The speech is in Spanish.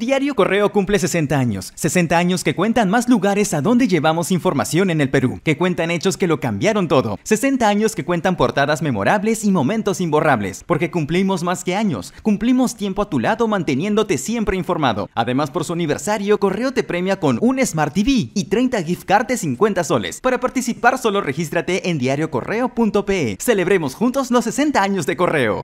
diario correo cumple 60 años, 60 años que cuentan más lugares a donde llevamos información en el Perú, que cuentan hechos que lo cambiaron todo, 60 años que cuentan portadas memorables y momentos imborrables, porque cumplimos más que años, cumplimos tiempo a tu lado manteniéndote siempre informado. Además por su aniversario, correo te premia con un Smart TV y 30 gift cards de 50 soles. Para participar solo regístrate en diariocorreo.pe. Celebremos juntos los 60 años de correo.